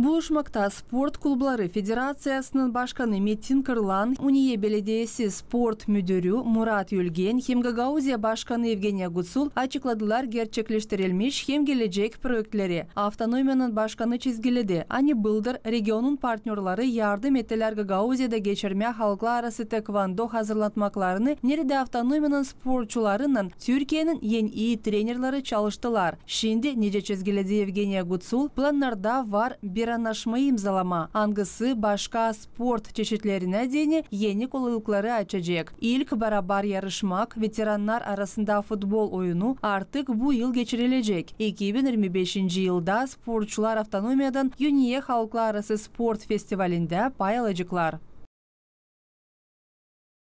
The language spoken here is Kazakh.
Бұл спорт клублары федерациясының башқаны Метин Кырлан, Уние Беледесі спорт мүдірі Мұрат Юлген, хемгагаузия башқаны Евгения Гуцул ачықладылар герчеклештірілмеш хемгележек проектлері. Автономияның башқаны чизгеледі. Ани Былдыр регионың партнерлары ярды етелер гагаузияда кечірмя халқла арасы тэквондо хазырлатмакларыны нереде автономияның спортшуларынан Түркенің ен ии тренерлары чалыштылар. Шинде неже Евгения Гуцул планнарда вар yaranlaşmayı imzalama angısı başka sport çeşitlerine deni yeni kolaylıkları açacak. İlk beraber yarışmak, veteranlar arasında futbol oyunu artık bu yıl geçirilecek. 2025 yılda sporcular avtonomiyadan Yuniye Halklararası Sport Festivali'nde pay alacaklar.